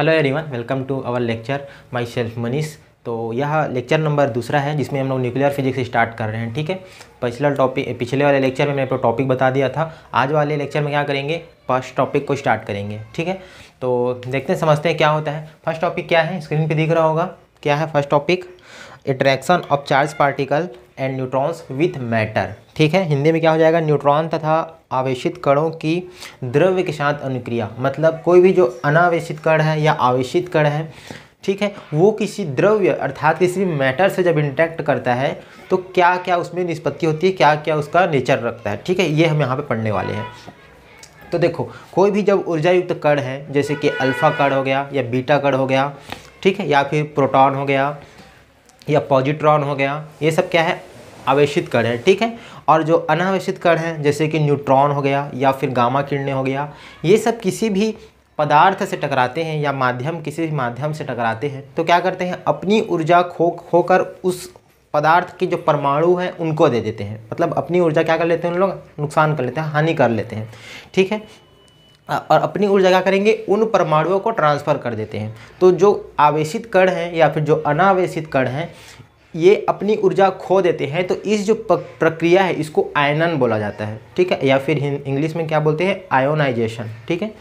hello everyone welcome to our lecture myself Manish तो यह lecture number दूसरा है जिसमें हम लोग न्यूक्लियर फिजिक्स स्टार्ट कर रहे हैं ठीक है पिछला टॉपिक पिछले वाले लेक्चर में मैंने आपको टॉपिक बता दिया था आज वाले लेक्चर में क्या करेंगे फर्स्ट टॉपिक को स्टार्ट करेंगे ठीक है तो देखते हैं समझते हैं क्या होता है फर्स्ट टॉपिक क्या है स्क्रीन पर दिख रहा होगा क्या है first topic attraction of charge particle and neutrons with matter ठीक है हिंदी में क्या हो जाएगा न्यूट्रॉन तथा आवेशित कणों की द्रव्य के साथ अनुक्रिया मतलब कोई भी जो अनावेशित कण है या आवेशित कण है ठीक है वो किसी द्रव्य अर्थात किसी मैटर से जब इंटरेक्ट करता है तो क्या क्या उसमें निष्पत्ति होती है क्या क्या उसका नेचर रखता है ठीक है ये हम यहाँ पे पढ़ने वाले हैं तो देखो कोई भी जब ऊर्जा युक्त कण है जैसे कि अल्फा कण हो गया या बीटा कण हो गया ठीक है या फिर प्रोटॉन हो गया या पॉजिट्रॉन हो गया ये सब क्या है आवेशित कण है ठीक है और जो अनावेशित कण हैं जैसे कि न्यूट्रॉन हो गया या फिर गामा किरणें हो गया ये सब किसी भी पदार्थ से टकराते हैं या माध्यम किसी भी माध्यम से टकराते हैं तो क्या करते हैं अपनी ऊर्जा खो खोकर उस पदार्थ के जो परमाणु हैं उनको दे देते हैं मतलब अपनी ऊर्जा क्या कर लेते हैं उन लोग नुकसान कर लेते हैं हानि कर लेते हैं ठीक है और अपनी ऊर्जा क्या करेंगे उन परमाणुओं को ट्रांसफ़र कर देते हैं तो जो आवेशित कण हैं या फिर जो अनावेशित कण हैं ये अपनी ऊर्जा खो देते हैं तो इस जो प्रक्रिया है इसको आयनन बोला जाता है ठीक है या फिर इंग्लिश में क्या बोलते हैं आयोनाइजेशन ठीक है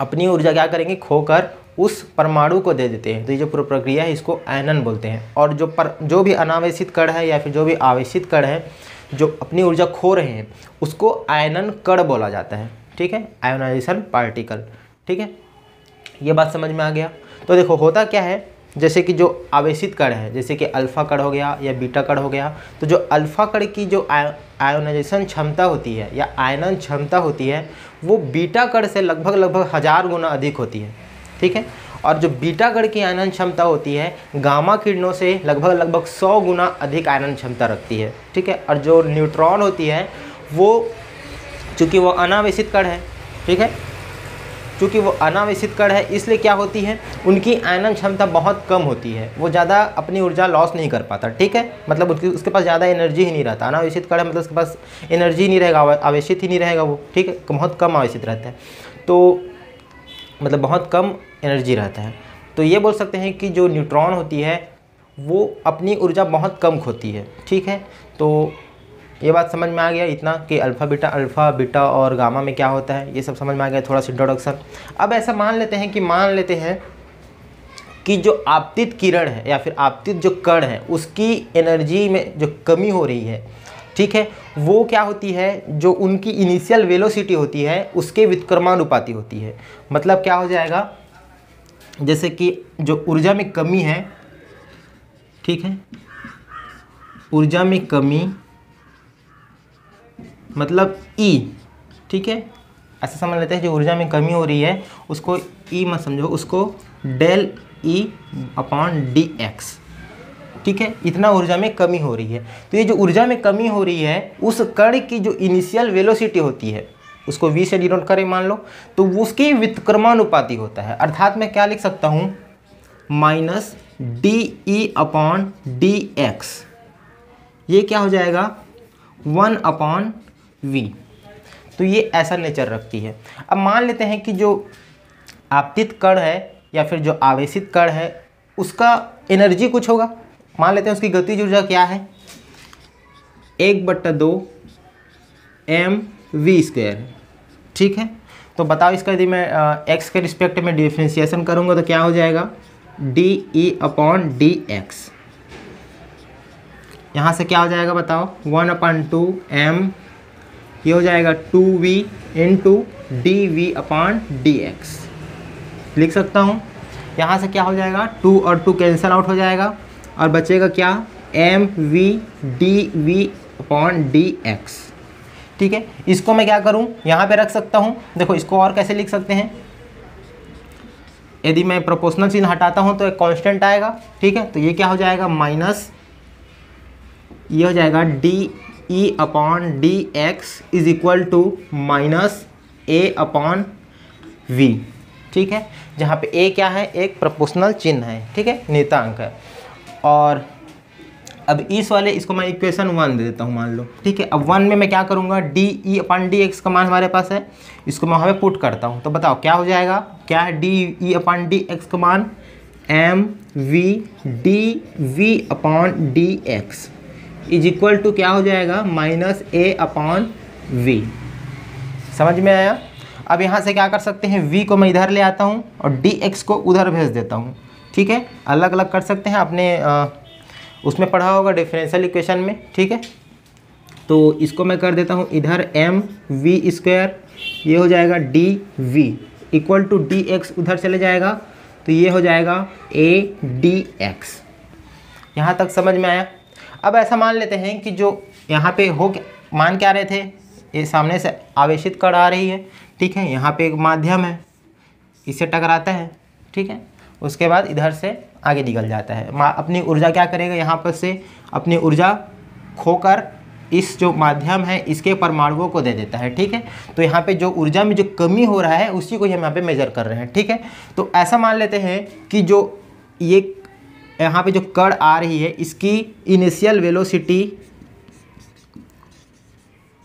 अपनी ऊर्जा क्या करेंगे खोकर उस परमाणु को दे देते हैं तो ये जो पूरा प्रक्रिया है इसको आयनन बोलते हैं और जो पर जो भी अनावेशित कण है या फिर जो भी आवेशित कण है जो अपनी ऊर्जा खो रहे हैं उसको आयनन कण बोला जाता है ठीक है आयोनाइजेशन पार्टिकल ठीक है ये बात समझ में आ गया तो देखो होता क्या है जैसे कि जो आवेशित कण है जैसे कि अल्फ़ा कण हो गया या बीटा कण हो गया तो जो अल्फ़ा कण की जो आयोनाइजेशन क्षमता होती है या आयनन क्षमता होती है वो बीटा कण से लगभग लगभग हज़ार गुना अधिक होती है ठीक है और जो बीटा कण की आयनन क्षमता होती है गामा किरणों से लगभग लगभग सौ गुना अधिक आयनन क्षमता रखती है ठीक है और जो न्यूट्रॉन होती है वो चूँकि वो अनावेशित कण है ठीक है क्योंकि वो अनावेशित कण है इसलिए क्या होती है उनकी आयनन क्षमता बहुत कम होती है वो ज़्यादा अपनी ऊर्जा लॉस नहीं कर पाता ठीक है मतलब उसकी उसके पास ज़्यादा एनर्जी ही नहीं रहता अनावेशित कण है मतलब उसके पास एनर्जी नहीं रहेगा आवेशित ही नहीं रहेगा वो ठीक है बहुत कम आवेशित रहता है तो मतलब बहुत कम एनर्जी रहता है तो ये बोल सकते हैं कि जो न्यूट्रॉन होती है वो अपनी ऊर्जा बहुत कम खोती है ठीक है तो ये बात समझ में आ गया इतना कि अल्फ़ा बीटा अल्फ़ा बीटा और गामा में क्या होता है ये सब समझ में आ गया थोड़ा सा इंट्रोडक्शन अब ऐसा मान लेते हैं कि मान लेते हैं कि जो आपतित किरण है या फिर आपतित जो कण है उसकी एनर्जी में जो कमी हो रही है ठीक है वो क्या होती है जो उनकी इनिशियल वेलोसिटी होती है उसके वित्क्रमानुपाती होती है मतलब क्या हो जाएगा जैसे कि जो ऊर्जा में कमी है ठीक है ऊर्जा में कमी मतलब ई e, ठीक है ऐसा समझ लेते हैं जो ऊर्जा में कमी हो रही है उसको ई e मत समझो उसको del E e upon D X ठीक है इतना ऊर्जा में कमी हो रही है तो ये जो ऊर्जा में कमी हो रही है उस कण की जो इनिशियल वेलोसिटी होती है उसको वी से डिनोट करें मान लो तो उसकी वित्क्रमानुपाति होता है अर्थात मैं क्या लिख सकता हूँ minus D E upon D X ये क्या हो जाएगा वन अपॉन वी तो ये ऐसा नेचर रखती है अब मान लेते हैं कि जो आपतित कण है या फिर जो आवेशित कण है उसका एनर्जी कुछ होगा मान लेते हैं उसकी गतिज ऊर्जा क्या है एक बट्टा दो एम वी स्क्वेयर ठीक है तो बताओ इसका यदि मैं एक्स के रिस्पेक्ट में डिफ्रेंसिएशन करूँगा तो क्या हो जाएगा D E upon D X यहाँ से क्या हो जाएगा बताओ वन अपॉन टू एम ये हो जाएगा two V in two D V upon D X लिख सकता हूँ यहाँ से क्या हो जाएगा टू और टू कैंसिल आउट हो जाएगा और बचेगा क्या M V D V upon D X ठीक है इसको मैं क्या करूँ यहाँ पे रख सकता हूँ देखो इसको और कैसे लिख सकते हैं यदि मैं प्रोपोर्शनल चिन्ह हटाता हूँ तो एक कांस्टेंट आएगा ठीक है तो ये क्या हो जाएगा माइनस ये हो जाएगा D E upon D X is equal to minus A upon V ठीक है जहाँ पे ए क्या है एक प्रपोशनल चिन्ह है ठीक है नेतांक है और अब इस वाले इसको मैं इक्वेशन वन दे देता हूँ मान लो ठीक है अब वन में मैं क्या करूँगा D E upon D X का मान हमारे पास है इसको मैं वहाँ पे पुट करता हूँ तो बताओ क्या हो जाएगा क्या है D E upon D X का मान M V D V upon D X is equal to क्या हो जाएगा माइनस ए अपॉन वी समझ में आया अब यहाँ से क्या कर सकते हैं वी को मैं इधर ले आता हूँ और डी एक्स को उधर भेज देता हूँ ठीक है अलग अलग कर सकते हैं अपने आ, उसमें पढ़ा होगा डिफरेंशियल इक्वेशन में ठीक है तो इसको मैं कर देता हूँ इधर एम वी स्क्वायर ये हो जाएगा D V equal to D X उधर चले जाएगा तो ये हो जाएगा ए डी एक्स यहाँ तक समझ में आया अब ऐसा मान लेते हैं कि जो यहाँ पे हो मान क्या रहे थे ये सामने से आवेशित कण आ रही है ठीक है यहाँ पे एक माध्यम है इसे टकराता है ठीक है उसके बाद इधर से आगे निकल जाता है अपनी ऊर्जा क्या करेगा यहाँ पर से अपनी ऊर्जा खोकर इस जो माध्यम है इसके परमाणुओं को दे देता है ठीक है तो यहाँ पे जो ऊर्जा में जो कमी हो रहा है उसी को हम यहाँ पे मेजर कर रहे हैं ठीक है तो ऐसा मान लेते हैं कि जो ये यहाँ पे जो कड़ आ रही है इसकी इनिशियल वेलोसिटी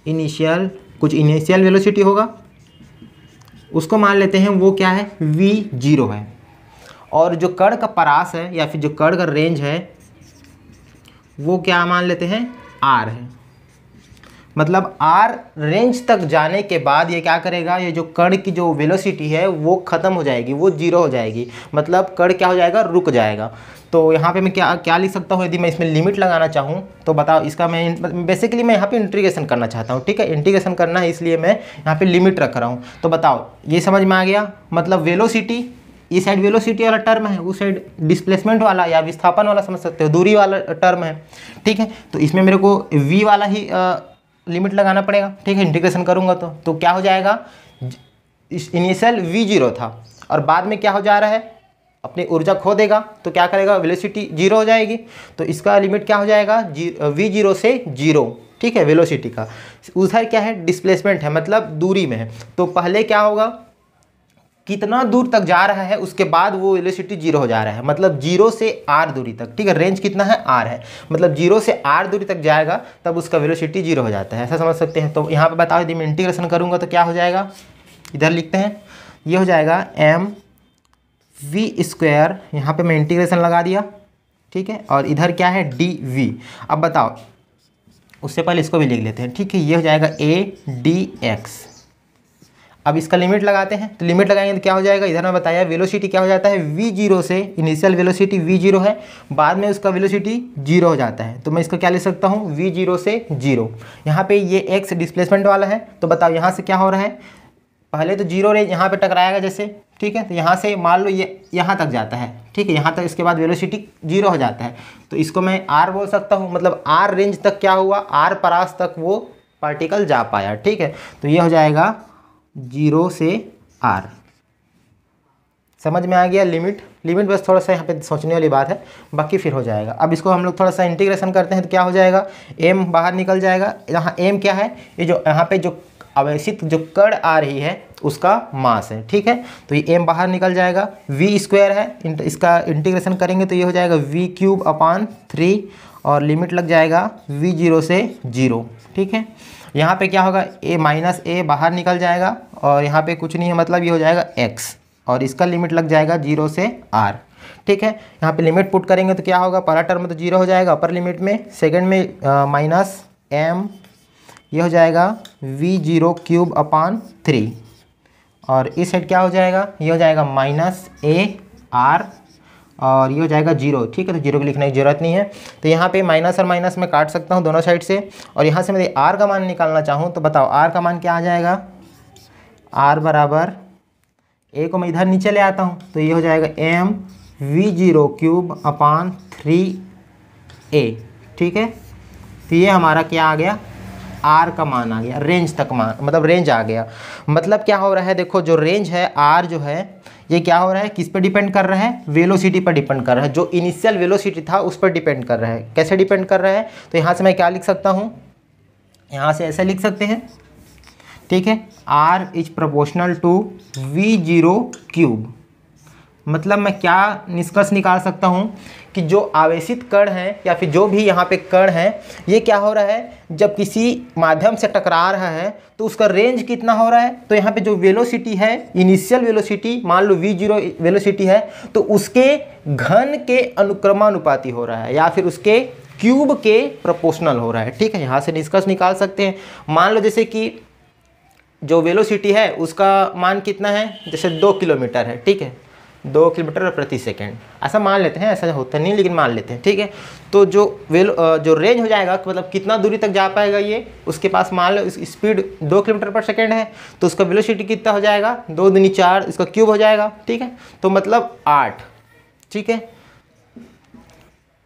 इनिशियल कुछ इनिशियल वेलोसिटी होगा उसको मान लेते हैं वो क्या है वी जीरो है और जो कड़ का परास है या फिर जो कड़ का रेंज है वो क्या मान लेते हैं आर है मतलब आर रेंज तक जाने के बाद ये क्या करेगा ये जो कण की जो वेलोसिटी है वो ख़त्म हो जाएगी वो जीरो हो जाएगी मतलब कण क्या हो जाएगा रुक जाएगा तो यहाँ पे मैं क्या क्या लिख सकता हूँ यदि मैं इसमें लिमिट लगाना चाहूँ तो बताओ इसका मैं बेसिकली मैं यहाँ पे इंटीग्रेशन करना चाहता हूँ ठीक है इंटीग्रेशन करना है इसलिए मैं यहाँ पे लिमिट रख रहा हूँ तो बताओ ये समझ में आ गया मतलब वेलोसिटी ये साइड वेलोसिटी वाला टर्म है उस साइड डिस्प्लेसमेंट वाला या विस्थापन वाला समझ सकते हो दूरी वाला टर्म है ठीक है तो इसमें मेरे को वी वाला ही लिमिट लगाना पड़ेगा ठीक है इंटीग्रेशन करूँगा तो तो क्या हो जाएगा इनिशियल वी जीरो था और बाद में क्या हो जा रहा है अपनी ऊर्जा खो देगा तो क्या करेगा वेलोसिटी जीरो हो जाएगी तो इसका लिमिट क्या हो जाएगा जी वी जीरो से जीरो ठीक है वेलोसिटी का उधर क्या है डिस्प्लेसमेंट है मतलब दूरी में है तो पहले क्या होगा कितना दूर तक जा रहा है उसके बाद वो इलेक्ट्रिसिटी जीरो हो जा रहा है मतलब जीरो से आर दूरी तक ठीक है रेंज कितना है आर है मतलब जीरो से आर दूरी तक जाएगा तब उसका वेलोसिटी जीरो हो जाता है ऐसा समझ सकते हैं तो यहाँ पर बताओ यदि मैं इंटीग्रेशन करूँगा तो क्या हो जाएगा इधर लिखते हैं ये हो जाएगा एम वी स्क्वायर यहाँ पर मैं इंटीग्रेशन लगा दिया ठीक है और इधर क्या है डी वी अब बताओ उससे पहले इसको भी लिख लेते हैं ठीक है ये हो जाएगा ए डी एक्स अब इसका लिमिट लगाते हैं तो लिमिट लगाएंगे तो क्या हो जाएगा इधर मैं बताया वेलोसिटी क्या हो जाता है वी जीरो से इनिशियल वेलोसिटी वी जीरो है बाद में उसका वेलोसिटी जीरो हो जाता है तो मैं इसका क्या ले सकता हूँ वी जीरो से जीरो यहाँ पे ये एक्स डिस्प्लेसमेंट वाला है तो बताओ यहाँ से क्या हो रहा है पहले तो जीरो रेंज यहाँ पर टकराएगा जैसे ठीक है तो यहाँ से मान लो ये यह, यहाँ तक जाता है ठीक है यहाँ तक इसके बाद वेलोसिटी जीरो हो जाता है तो इसको मैं आर बोल सकता हूँ मतलब आर रेंज तक क्या हुआ आर परास तक वो पार्टिकल जा पाया ठीक है तो ये हो जाएगा जीरो से आर समझ में आ गया लिमिट लिमिट बस थोड़ा सा यहाँ पे सोचने वाली बात है बाकी फिर हो जाएगा अब इसको हम लोग थोड़ा सा इंटीग्रेशन करते हैं तो क्या हो जाएगा एम बाहर निकल जाएगा यहाँ एम क्या है ये जो यहाँ पे जो आवेशित जो कड़ आ रही है उसका मास है ठीक है तो ये एम बाहर निकल जाएगा वी स्क्वायर है इसका इंटीग्रेशन करेंगे तो ये हो जाएगा वी क्यूब अपान थ्री और लिमिट लग जाएगा वी जीरो से जीरो ठीक है यहाँ पे क्या होगा ए माइनस ए बाहर निकल जाएगा और यहाँ पे कुछ नहीं है मतलब ये हो जाएगा एक्स और इसका लिमिट लग जाएगा जीरो से आर ठीक है यहाँ पे लिमिट पुट करेंगे तो क्या होगा पहला टर्म में तो जीरो हो जाएगा अपर लिमिट में सेकेंड में माइनस एम ये हो जाएगा V zero cube upon three और इस साइड क्या हो जाएगा ये हो जाएगा माइनस ए आर और ये हो जाएगा जीरो ठीक है तो जीरो को लिखने की जरूरत नहीं है तो यहाँ पे माइनस और माइनस मैं काट सकता हूँ दोनों साइड से और यहाँ से मैं आर का मान निकालना चाहूँ तो बताओ आर का मान क्या आ जाएगा आर बराबर ए को मैं इधर नीचे ले आता हूँ तो ये हो जाएगा M V zero cube upon three A ठीक है तो ये हमारा क्या आ गया आर का मान आ गया रेंज तक मान मतलब रेंज आ गया मतलब क्या हो रहा है देखो जो रेंज है आर जो है ये क्या हो रहा है किस पर डिपेंड कर रहा है वेलोसिटी पर डिपेंड कर रहा है जो इनिशियल वेलोसिटी था उस पर डिपेंड कर रहा है कैसे डिपेंड कर रहा है तो यहाँ से मैं क्या लिख सकता हूँ यहाँ से ऐसे लिख सकते हैं ठीक है R is proportional to V zero cube मतलब मैं क्या निष्कर्ष निकाल सकता हूँ कि जो आवेशित कण है या फिर जो भी यहाँ पे कण है ये क्या हो रहा है जब किसी माध्यम से टकरा रहा है तो उसका रेंज कितना हो रहा है तो यहाँ पे जो वेलोसिटी है इनिशियल वेलोसिटी मान लो वी जीरो वेलोसिटी है तो उसके घन के अनुक्रमानुपाती हो रहा है या फिर उसके क्यूब के प्रपोशनल हो रहा है ठीक है यहाँ से निष्कर्ष निकाल सकते हैं मान लो जैसे कि जो वेलोसिटी है उसका मान कितना है जैसे दो किलोमीटर है ठीक है दो किलोमीटर प्रति सेकेंड ऐसा मान लेते हैं ऐसा होता नहीं लेकिन मान लेते हैं ठीक है तो जो वेल जो रेंज हो जाएगा कि मतलब कितना दूरी तक जा पाएगा ये उसके पास मान लो स्पीड दो किलोमीटर पर सेकेंड है तो उसका वेलोसिटी कितना हो जाएगा दो दिन चार इसका क्यूब हो जाएगा ठीक है तो मतलब आठ ठीक है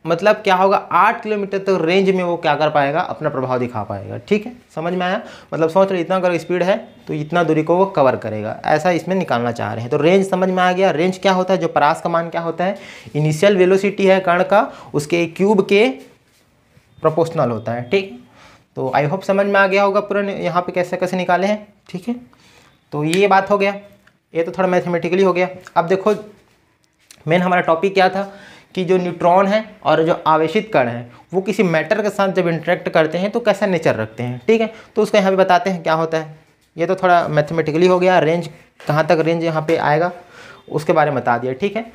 मतलब क्या होगा आठ किलोमीटर तक रेंज में वो क्या कर पाएगा अपना प्रभाव दिखा पाएगा ठीक है समझ में आया मतलब सोच रहे इतना अगर स्पीड है तो इतना दूरी को वो कवर करेगा ऐसा इसमें निकालना चाह रहे हैं तो रेंज समझ में आ गया रेंज क्या होता है जो परास का मान क्या होता है इनिशियल वेलोसिटी है कण का उसके क्यूब के प्रपोशनल होता है ठीक तो आई होप समझ में आ गया होगा पूरा यहाँ पर कैसे कैसे निकाले हैं ठीक है तो ये बात हो गया ये तो थोड़ा मैथमेटिकली हो गया अब देखो मेन हमारा टॉपिक क्या था कि जो न्यूट्रॉन है और जो आवेशित कण है वो किसी मैटर के साथ जब इंटरेक्ट करते हैं तो कैसा नेचर रखते हैं ठीक है तो उसको यहाँ पे बताते हैं क्या होता है ये तो थोड़ा मैथमेटिकली हो गया रेंज कहाँ तक रेंज यहाँ पे आएगा उसके बारे में बता दिया ठीक है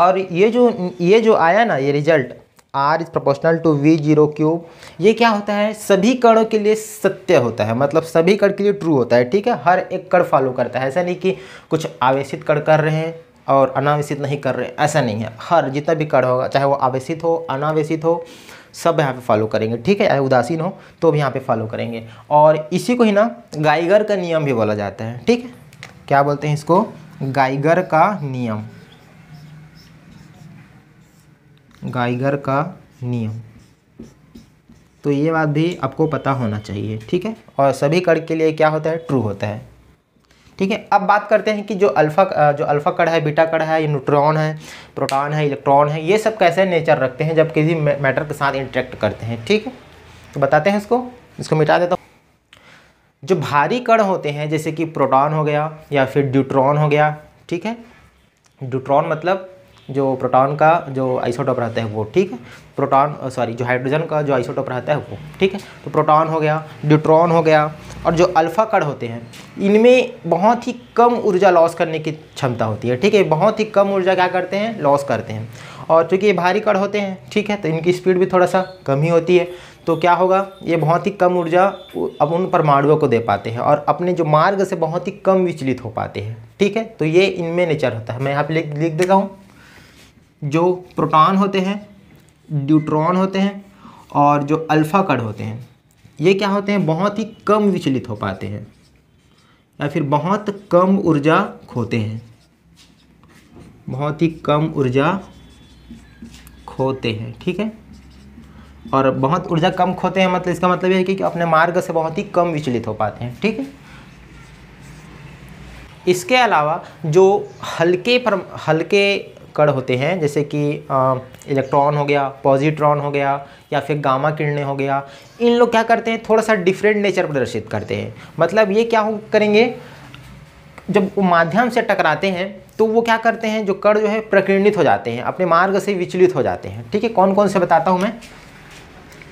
और ये जो ये जो आया ना ये result R is proportional to V zero cube ये क्या होता है सभी कणों के लिए सत्य होता है मतलब सभी कण के लिए ट्रू होता है ठीक है हर एक कण फॉलो करता है ऐसा नहीं कि कुछ आवेशित कण कर रहे हैं और अनावेशित नहीं कर रहे ऐसा नहीं है हर जितना भी कार्ड होगा चाहे वो आवेशित हो अनावेशित हो सब यहाँ पे फॉलो करेंगे ठीक है चाहे उदासीन हो तो भी यहाँ पे फॉलो करेंगे और इसी को ही ना गाइगर का नियम भी बोला जाता है ठीक है क्या बोलते हैं इसको गाइगर का नियम गाइगर का नियम तो ये बात भी आपको पता होना चाहिए ठीक है और सभी कर्ड के लिए क्या होता है ट्रू होता है ठीक है अब बात करते हैं कि जो अल्फ़ा जो अल्फ़ा कड़ है बीटा कड़ है ये न्यूट्रॉन है प्रोटॉन है इलेक्ट्रॉन है ये सब कैसे नेचर रखते हैं जब किसी मैटर के साथ इंट्रैक्ट करते हैं ठीक है तो बताते हैं इसको इसको मिटा देता हूँ जो भारी कण होते हैं जैसे कि प्रोटॉन हो गया या फिर ड्यूट्रॉन हो गया ठीक है ड्यूट्रॉन मतलब जो प्रोटॉन का जो आइसोटॉप रहता है वो ठीक है प्रोटॉन सॉरी जो हाइड्रोजन का जो आइसोटॉप रहता है वो ठीक है तो प्रोटॉन हो गया ड्यूट्रॉन हो गया और जो अल्फ़ा कण होते हैं इनमें बहुत ही कम ऊर्जा लॉस करने की क्षमता होती है ठीक है बहुत ही कम ऊर्जा क्या करते हैं लॉस करते हैं और चूँकि ये भारी कण होते हैं ठीक है तो इनकी स्पीड भी थोड़ा सा कम ही होती है तो क्या होगा ये बहुत ही कम ऊर्जा अब उन परमाणुओं को दे पाते हैं और अपने जो मार्ग से बहुत ही कम विचलित हो पाते हैं ठीक है तो ये इनमें नेचर होता है मैं यहाँ पे लिख देता हूँ जो प्रोटॉन होते हैं ड्यूट्रॉन होते हैं और जो अल्फ़ा कण होते हैं ये क्या होते हैं बहुत ही कम विचलित हो पाते हैं या फिर बहुत कम ऊर्जा खोते हैं बहुत ही कम ऊर्जा खोते हैं ठीक है और बहुत ऊर्जा कम खोते हैं मतलब इसका मतलब यह है कि अपने मार्ग से बहुत ही कम विचलित हो पाते हैं ठीक है इसके अलावा जो हल्के पर हल्के कण होते हैं जैसे कि इलेक्ट्रॉन हो गया पॉजिट्रॉन हो गया या फिर गामा किरणें हो गया इन लोग क्या करते हैं थोड़ा सा डिफरेंट नेचर प्रदर्शित करते हैं मतलब ये क्या करेंगे जब वो माध्यम से टकराते हैं तो वो क्या करते हैं जो कण जो है प्रकीर्णित हो जाते हैं अपने मार्ग से विचलित हो जाते हैं ठीक है कौन कौन से बताता हूँ मैं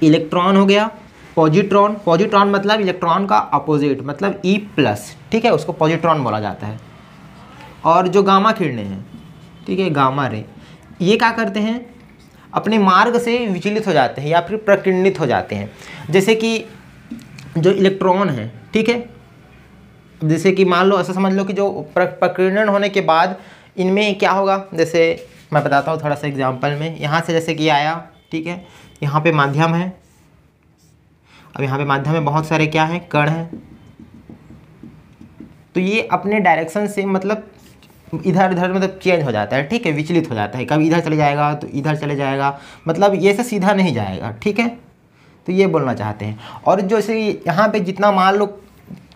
इलेक्ट्रॉन हो गया पॉजिट्रॉन पॉजिट्रॉन मतलब इलेक्ट्रॉन का अपोजिट मतलब ई e प्लस ठीक है उसको पॉजिट्रॉन बोला जाता है और जो गामा किरणें हैं ठीक है गामा रे ये क्या करते हैं अपने मार्ग से विचलित हो जाते हैं या फिर प्रकिरणित हो जाते हैं जैसे कि जो इलेक्ट्रॉन है ठीक है जैसे कि मान लो ऐसा समझ लो कि जो प्रकीर्णन होने के बाद इनमें क्या होगा जैसे मैं बताता हूँ थोड़ा सा एग्जाम्पल में यहाँ से जैसे कि आया ठीक है यहाँ पे माध्यम है अब यहाँ पे माध्यम में बहुत सारे क्या है कण हैं तो ये अपने डायरेक्शन से मतलब इधर इधर मतलब चेंज हो जाता है ठीक है विचलित हो जाता है कभी इधर चले जाएगा तो इधर चले जाएगा मतलब ये से सीधा नहीं जाएगा ठीक है तो ये बोलना चाहते हैं और जैसे यहाँ पे जितना मान लो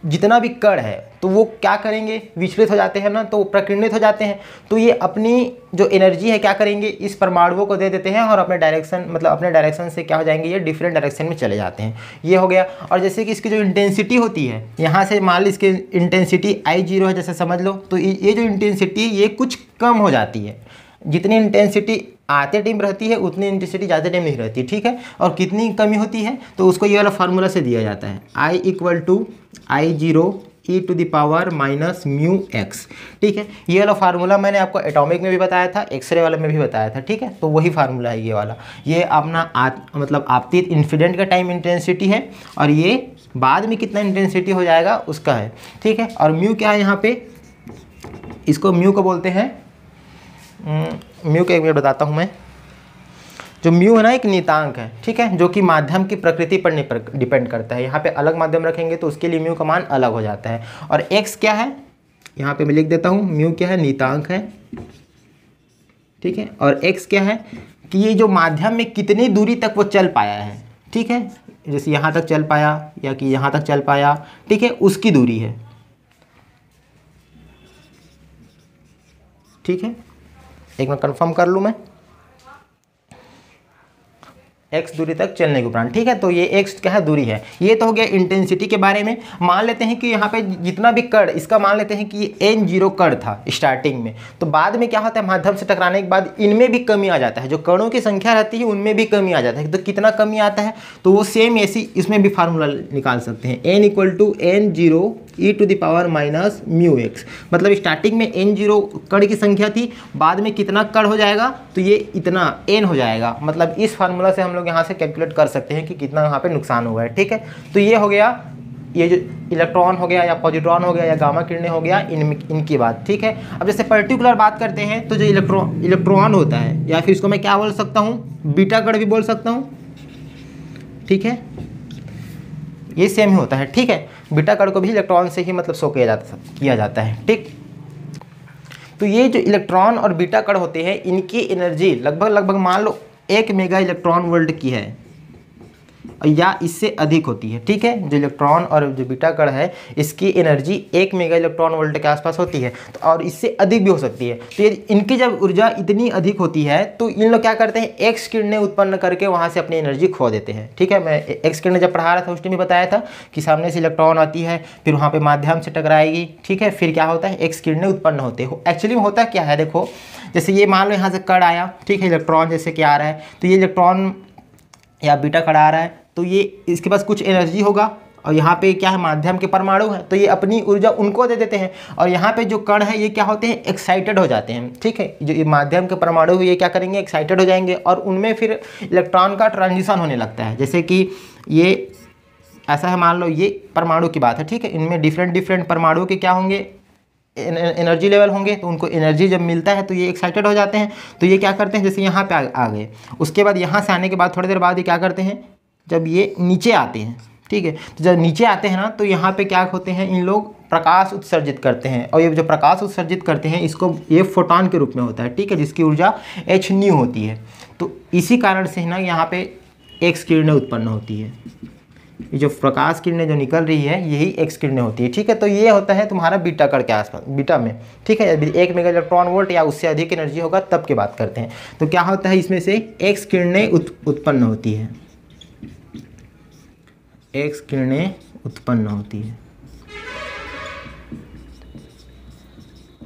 जितना भी कर है तो वो क्या करेंगे विचलित हो जाते हैं ना तो प्रकीर्णित हो जाते हैं तो ये अपनी जो एनर्जी है क्या करेंगे इस परमाणुओं को दे देते हैं और अपने डायरेक्शन मतलब अपने डायरेक्शन से क्या हो जाएंगे ये डिफरेंट डायरेक्शन में चले जाते हैं ये हो गया और जैसे कि इसकी जो इंटेंसिटी होती है यहाँ से मान लो इसकी इंटेंसिटी आई जीरो है जैसे समझ लो तो ये जो इंटेंसिटी है ये कुछ कम हो जाती है जितनी इंटेंसिटी आते टाइम रहती है उतनी इंटेंसिटी ज़्यादा टाइम नहीं रहती ठीक है और कितनी कमी होती है तो उसको ये वाला फार्मूला से दिया जाता है I equal to I zero E to power minus mu X ठीक है ये वाला फार्मूला मैंने आपको एटॉमिक में भी बताया था एक्सरे वाले में भी बताया था ठीक है तो वही फार्मूला है ये वाला ये अपना मतलब आपतीत इंसिडेंट का टाइम इंटेंसिटी है और ये बाद में कितना इंटेंसिटी हो जाएगा उसका है ठीक है और म्यू क्या है यहाँ पे इसको म्यू को बोलते हैं म्यू हम्म, का एक मिनट बताता हूँ मैं जो म्यू है ना एक नीतांक है ठीक है जो कि माध्यम की प्रकृति पर डिपेंड करता है यहाँ पे अलग माध्यम रखेंगे तो उसके लिए म्यू का मान अलग हो जाता है और एक्स क्या है यहाँ पे मैं लिख देता हूँ म्यू क्या है नीतांक है ठीक है और एक्स क्या है कि ये जो माध्यम में कितनी दूरी तक वो चल पाया है ठीक है जैसे यहाँ तक चल पाया या कि यहाँ तक चल पाया ठीक है उसकी दूरी है ठीक है एक मैं कन्फर्म कर लूँ मैं एक्स दूरी तक चलने के उपरांत ठीक है तो ये एक्स क्या है दूरी है ये तो हो गया इंटेंसिटी के बारे में मान लेते हैं कि यहाँ पे जितना भी कड़ इसका मान लेते हैं कि एन जीरो कड़ था स्टार्टिंग में तो बाद में क्या होता है माध्यम से टकराने के बाद इनमें भी कमी आ जाता है जो कणों की संख्या रहती है उनमें भी कमी आ जाता है तो कितना कमी आता है तो वो सेम ऐसी इसमें भी फार्मूला निकाल सकते हैं N equal to N zero E to power minus mu X मतलब स्टार्टिंग में एन जीरो कड़ की संख्या थी बाद में कितना कड़ हो जाएगा तो ये इतना एन हो जाएगा मतलब इस फार्मूला से हम लोग लोग यहाँ से कैलकुलेट कर सकते हैं कि कितना यहाँ पे नुकसान हुआ है ठीक है तो ये हो गया ये जो इलेक्ट्रॉन हो गया या पॉजिट्रॉन हो गया या गामा किरणें हो गया इन इनकी बात ठीक है अब जैसे पर्टिकुलर बात करते हैं तो जो इलेक्ट्रॉन इलेक्ट्रॉन होता है या फिर इसको मैं क्या बोल सकता हूँ बीटा कड़ भी बोल सकता हूँ ठीक है ये सेम ही होता है ठीक है बीटा कड़ को भी इलेक्ट्रॉन से ही मतलब शो किया जाता किया जाता है ठीक तो ये जो इलेक्ट्रॉन और बीटा कड़ होते हैं इनकी एनर्जी लगभग लगभग मान लो एक मेगा इलेक्ट्रॉन वोल्ट की है या इससे अधिक होती है ठीक है जो इलेक्ट्रॉन और जो बीटा कण है इसकी एनर्जी एक मेगा इलेक्ट्रॉन वोल्ट के आसपास होती है तो और इससे अधिक भी हो सकती है तो ये इनकी जब ऊर्जा इतनी अधिक होती है तो इन लोग क्या करते हैं एक्स किरणें उत्पन्न करके वहाँ से अपनी एनर्जी खो देते हैं ठीक है मैं एक्स किरणें जब पढ़ा रहा था उस टाइम भी बताया था कि सामने से इलेक्ट्रॉन आती है फिर वहाँ पर माध्यम से टकराएगी ठीक है फिर क्या होता है एक्स किरणें उत्पन्न होते हो एक्चुअली में होता क्या है देखो जैसे ये मान लो यहाँ से कड़ आया ठीक है इलेक्ट्रॉन जैसे क्या आ रहा है तो ये इलेक्ट्रॉन या बीटा कड़ा आ रहा है तो ये इसके पास कुछ एनर्जी होगा और यहाँ पे क्या है माध्यम के परमाणु है तो ये अपनी ऊर्जा उनको दे देते हैं और यहाँ पे जो कण है ये क्या होते हैं एक्साइटेड हो जाते हैं ठीक है जो ये माध्यम के परमाणु ये क्या करेंगे एक्साइटेड हो जाएंगे और उनमें फिर इलेक्ट्रॉन का ट्रांजिशन होने लगता है जैसे कि ये ऐसा है मान लो ये परमाणु की बात है ठीक है इनमें डिफरेंट डिफरेंट परमाणु के क्या होंगे एनर्जी लेवल होंगे तो उनको एनर्जी जब मिलता है तो ये एक्साइटेड हो जाते हैं तो ये क्या करते हैं जैसे यहाँ पे आ गए उसके बाद यहाँ से आने के बाद थोड़ी देर बाद ये क्या करते हैं जब ये नीचे आते हैं ठीक है तो जब नीचे आते हैं ना तो यहाँ पे क्या होते हैं इन लोग प्रकाश उत्सर्जित करते हैं और ये जो प्रकाश उत्सर्जित करते हैं इसको ये फोटॉन के रूप में होता है ठीक है जिसकी ऊर्जा एच न्यू होती है तो इसी कारण से ना यहाँ पे एक्स किरणें उत्पन्न होती है ये जो प्रकाश किरणें जो निकल रही है यही एक्स किरणें होती है ठीक है तो ये होता है तुम्हारा बीटा कर के आसपास बीटा में ठीक है एक मेगा इलेक्ट्रॉन वोल्ट या उससे अधिक एनर्जी होगा तब की बात करते हैं तो क्या होता है इसमें से एक्स किरणें उत्पन्न होती है एक्स किरणें उत्पन्न होती है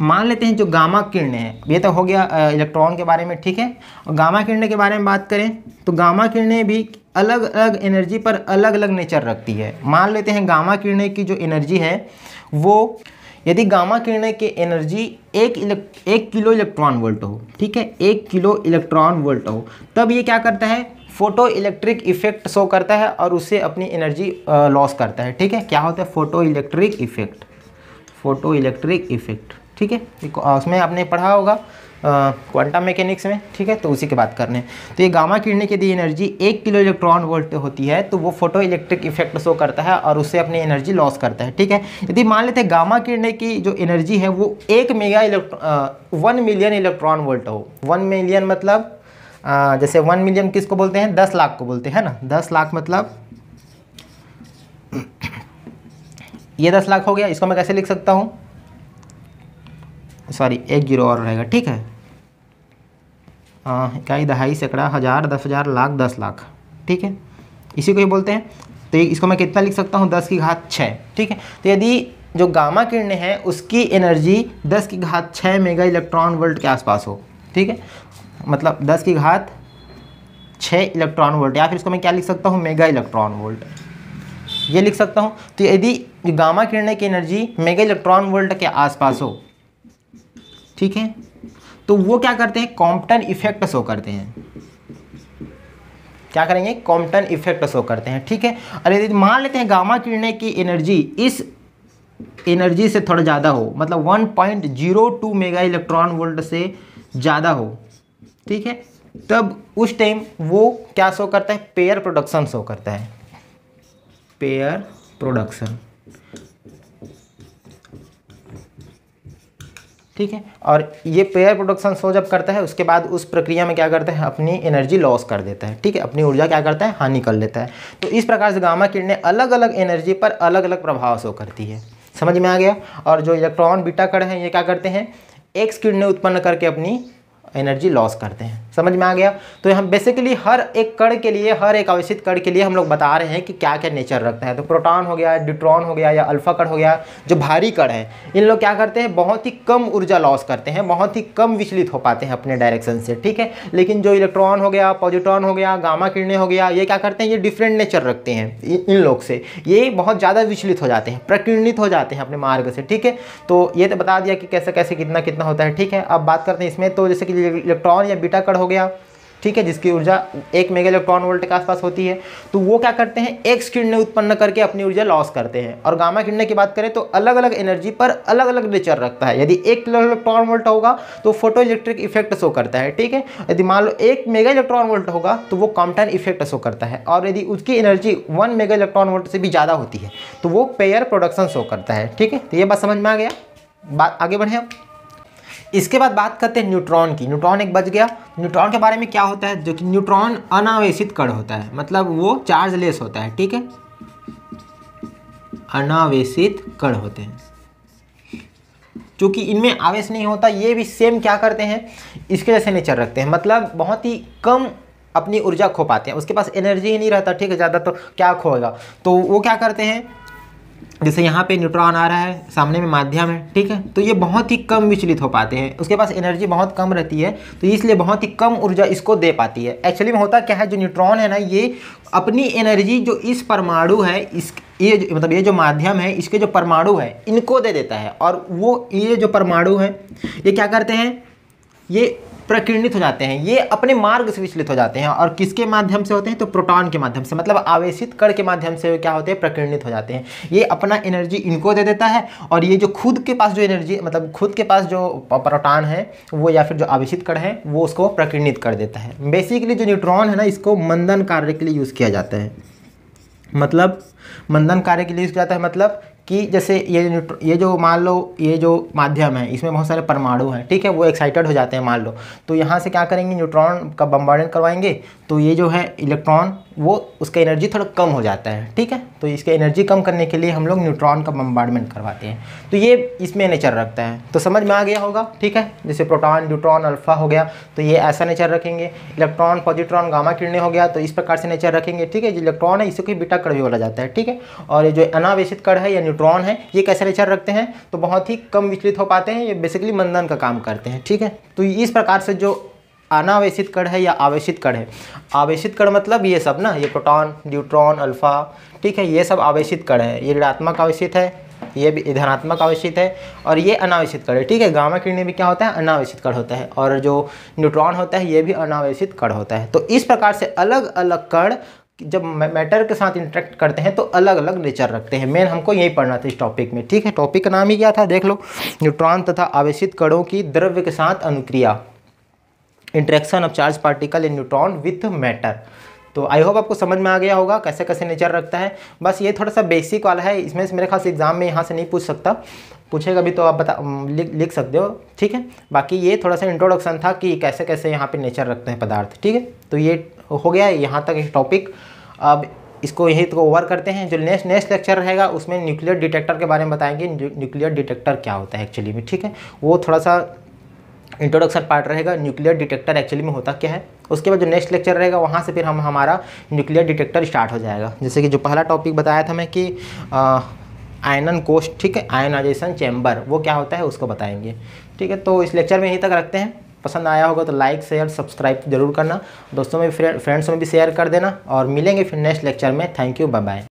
मान लेते हैं जो गामा किरणें हैं ये तो हो गया इलेक्ट्रॉन के बारे में ठीक है और गामा किरणें के बारे में बात करें तो गामा किरणें भी अलग अलग एनर्जी पर अलग अलग नेचर रखती है मान लेते हैं गामा किरणें की जो एनर्जी है वो यदि गामा किरणें के एनर्जी एक इलेक्ट एक किलो इलेक्ट्रॉन वोल्ट हो ठीक है एक किलो इलेक्ट्रॉन वोल्ट हो तब ये क्या करता है फोटो इलेक्ट्रिक इफेक्ट शो करता है और उससे अपनी एनर्जी लॉस करता है ठीक है क्या होता है photo electric effect photo electric effect ठीक है उसमें आपने पढ़ा होगा क्वांटम मैकेनिक्स में ठीक है तो उसी की बात करने तो ये गामा किरणें की दी एनर्जी एक किलो इलेक्ट्रॉन वोल्ट होती है तो वो फोटो इलेक्ट्रिक इफेक्ट शो करता है और उससे अपनी एनर्जी लॉस करता है ठीक है यदि मान लेते हैं गामा किरणें की जो एनर्जी है वो एक mega electron one million electron volt हो वन मिलियन मतलब जैसे वन मिलियन किसको बोलते हैं दस लाख को बोलते हैं ना दस लाख मतलब ये दस लाख हो गया इसको मैं कैसे लिख सकता हूँ सॉरी एक जीरो और रहेगा ठीक है इकाई दहाई सैकड़ा हज़ार दस हज़ार लाख दस लाख ठीक है इसी को ही बोलते हैं तो इसको मैं कितना लिख सकता हूँ दस की घात छः ठीक है तो यदि जो गामा किरणें हैं उसकी एनर्जी दस की घात छः मेगा इलेक्ट्रॉन वोल्ट के आसपास हो ठीक है मतलब दस की घात छः इलेक्ट्रॉन वोल्ट या फिर इसको मैं क्या लिख सकता हूँ मेगा इलेक्ट्रॉन वोल्ट ये लिख सकता हूँ तो यदि गामा किरणें की एनर्जी मेगा इलेक्ट्रॉन वोल्ट के आसपास हो ठीक है तो वो क्या करते हैं कॉम्पटन इफेक्ट शो करते हैं क्या करेंगे कॉम्पटन इफेक्ट शो करते हैं ठीक है और यदि मान लेते हैं गामा किरणें की एनर्जी इस एनर्जी से थोड़ा ज़्यादा हो मतलब 1.02 मेगा इलेक्ट्रॉन वोल्ट से ज़्यादा हो ठीक है तब उस टाइम वो क्या शो करता है पेयर प्रोडक्शन शो करता है पेयर प्रोडक्शन ठीक है और ये पेयर प्रोडक्शन शो जब करता है उसके बाद उस प्रक्रिया में क्या करता है अपनी एनर्जी लॉस कर देता है ठीक है अपनी ऊर्जा क्या करता है हानि कर लेता है तो इस प्रकार से गामा किरणें अलग अलग एनर्जी पर अलग अलग प्रभाव शो करती है समझ में आ गया और जो इलेक्ट्रॉन बीटा कण हैं ये क्या करते हैं एक्स किरणें उत्पन्न करके अपनी एनर्जी लॉस करते हैं समझ में आ गया तो हम बेसिकली हर एक कण के लिए हर एक अवशित कण के लिए हम लोग बता रहे हैं कि क्या क्या नेचर रखता है तो प्रोटॉन हो गया ड्यूट्रॉन हो गया या अल्फा कण हो गया जो भारी कण है इन लोग क्या करते हैं बहुत ही कम ऊर्जा लॉस करते हैं बहुत ही कम विचलित हो पाते हैं अपने डायरेक्शन से ठीक है लेकिन जो इलेक्ट्रॉन हो गया पॉजिट्रॉन हो गया गामा किरणें हो गया ये क्या करते हैं ये डिफरेंट नेचर रखते हैं इन लोग से ये बहुत ज़्यादा विचलित हो जाते हैं प्रकीर्णित हो जाते हैं अपने मार्ग से ठीक है तो ये तो बता दिया कि कैसे कैसे कितना कितना होता है ठीक है अब बात करते हैं इसमें तो जैसे कि इलेक्ट्रॉन या बीटा कण हो गया ठीक है जिसकी ऊर्जा एक मेगा इलेक्ट्रॉन वोल्ट के आसपास होती है तो वो क्या करते हैं एक किरणें उत्पन्न करके अपनी ऊर्जा लॉस करते हैं और गामा किरणें की बात करें तो अलग अलग एनर्जी पर अलग अलग नेचर रखता है यदि एक किलो इलेक्ट्रॉन वोल्ट होगा तो फोटो इलेक्ट्रिक इफेक्ट शो करता है ठीक है यदि मान लो एक मेगा इलेक्ट्रॉन वोल्ट होगा तो वो कॉम्पटन इफेक्ट शो करता है और यदि उसकी energy one mega electron volt से भी ज़्यादा होती है तो वो पेयर प्रोडक्शन शो करता है ठीक है तो ये बात समझ में आ गया बात आगे बढ़े हम इसके बाद बात करते हैं न्यूट्रॉन की न्यूट्रॉन एक बच गया न्यूट्रॉन के बारे में क्या होता है जो कि न्यूट्रॉन अनावेशित कण होता है मतलब वो चार्ज लेस होता है ठीक है अनावेशित कण होते हैं क्योंकि इनमें आवेश नहीं होता ये भी सेम क्या करते हैं इसके जैसे नेचर रखते हैं मतलब बहुत ही कम अपनी ऊर्जा खो पाते हैं उसके पास एनर्जी ही नहीं रहता ठीक है ज़्यादा तो क्या खोएगा तो वो क्या करते हैं जैसे यहाँ पे न्यूट्रॉन आ रहा है सामने में माध्यम है ठीक है तो ये बहुत ही कम विचलित हो पाते हैं उसके पास एनर्जी बहुत कम रहती है तो इसलिए बहुत ही कम ऊर्जा इसको दे पाती है एक्चुअली में होता क्या है जो न्यूट्रॉन है ना ये अपनी एनर्जी जो इस परमाणु है इस ये जो, मतलब ये जो माध्यम है इसके जो परमाणु है इनको दे देता है और वो ये जो परमाणु है ये क्या करते हैं ये प्रकीर्णित हो जाते हैं ये अपने मार्ग से विचलित हो जाते हैं और किसके माध्यम से होते हैं तो प्रोटॉन के माध्यम से मतलब आवेशित कण के माध्यम से क्या होते हैं प्रकीर्णित हो जाते हैं ये अपना एनर्जी इनको दे देता है और ये जो खुद के पास जो एनर्जी मतलब खुद के पास जो प्रोटॉन है वो या फिर जो आवेशित कण है वो उसको प्रकीर्णित कर देता है बेसिकली जो न्यूट्रॉन है ना इसको मंदन कार्य के लिए यूज़ किया जाता है मतलब मंदन कार्य के लिए यूज़ किया जाता है मतलब कि जैसे ये ये जो मान लो ये जो माध्यम है इसमें बहुत सारे परमाणु हैं ठीक है वो एक्साइटेड हो जाते हैं मान लो तो यहाँ से क्या करेंगे न्यूट्रॉन का बम्बार्डन करवाएंगे तो ये जो है इलेक्ट्रॉन वो उसका एनर्जी थोड़ा कम हो जाता है ठीक है तो इसके एनर्जी कम करने के लिए हम लोग न्यूट्रॉन का बम्बार्डमेंट करवाते हैं तो ये इसमें नेचर रखता है तो समझ में आ गया होगा ठीक है जैसे प्रोटॉन न्यूट्रॉन अल्फ़ा हो गया तो ये ऐसा नेचर रखेंगे इलेक्ट्रॉन पॉजिट्रॉन गामा किरणें हो गया तो इस प्रकार से नेचर रखेंगे ठीक है जो इलेक्ट्रॉन है इसे कोई बीटा कड़ भी बोला जाता है ठीक है और जो अनावेशित कड़ है या न्यूट्रॉन है ये कैसे नेचर रखते हैं तो बहुत ही कम विचलित हो पाते हैं ये बेसिकली मंदन का काम करते हैं ठीक है तो इस प्रकार से जो अनावेशित कण है या आवेशित कण है आवेशित कण मतलब ये सब ना ये प्रोटॉन न्यूट्रॉन अल्फा ठीक है ये सब आवेशित कण है ये ऋणात्मक आवेशित है ये भी धनात्मक आवेशित है और ये अनावेशित कण है ठीक है गामा किरणी भी क्या होता है अनावेशित कण होता है और जो न्यूट्रॉन होता है ये भी अनावेशित कण होता है तो इस प्रकार से अलग अलग कण जब मैटर के साथ इंटरेक्ट करते हैं तो अलग अलग नेचर रखते हैं मेन हमको यही पढ़ना था इस टॉपिक में ठीक है टॉपिक का नाम ही क्या था देख लो न्यूट्रॉन तथा आवेशित कणों की द्रव्य के साथ अनुक्रिया interaction of charge particle in neutron with matter तो आई होप आपको समझ में आ गया होगा कैसे कैसे नेचर रखता है बस ये थोड़ा सा बेसिक वाला है इसमें से मेरे खास एग्जाम में यहाँ से नहीं पूछ सकता पूछेगा भी तो आप बता लिख सकते हो ठीक है बाकी ये थोड़ा सा इंट्रोडक्शन था कि कैसे कैसे यहाँ पे नेचर रखते हैं पदार्थ ठीक है तो ये हो गया यहाँ तक एक टॉपिक अब इसको यही तो ओवर करते हैं जो नेक्स्ट नेक्स्ट लेक्चर रहेगा उसमें न्यूक्लियर डिटेक्टर के बारे में बताएंगे न्यूक्लियर डिटेक्टर क्या होता है एक्चुअली में ठीक है वो थोड़ा सा इंट्रोडक्शन पार्ट रहेगा न्यूक्लियर डिटेक्टर एक्चुअली में होता क्या है उसके बाद जो नेक्स्ट लेक्चर रहेगा वहाँ से फिर हम हमारा न्यूक्लियर डिटेक्टर स्टार्ट हो जाएगा जैसे कि जो पहला टॉपिक बताया था मैं कि आयनन कोष ठीक है आयनाइजेशन चैम्बर वो क्या होता है उसको बताएंगे ठीक है तो इस लेक्चर में यहीं तक रखते हैं पसंद आया होगा तो लाइक शेयर सब्सक्राइब जरूर करना दोस्तों में फ्रेंड्स में भी शेयर कर देना और मिलेंगे फिर नेक्स्ट लेक्चर में थैंक यू बाय बाय